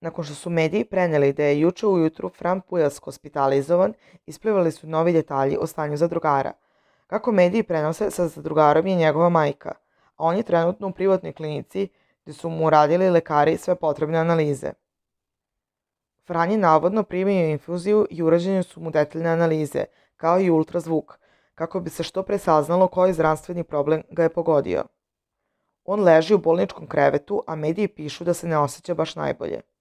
Nakon što su mediji preneli da je juče ujutru Fran Pujas hospitalizovan, isplivali su novi detalji o stanju zadrugara. Kako mediji prenose, sa zadrugarom je njegova majka, a on je trenutno u privatnoj klinici gde su mu uradili lekari sve potrebne analize. Fran je navodno primio infuziju i urađene su mu detaljne analize, kao i ultrazvuk, kako bi se što pre saznalo koji zdravstveni problem ga je pogodio. On leži u bolničkom krevetu, a mediji pišu da se ne osjeća baš najbolje.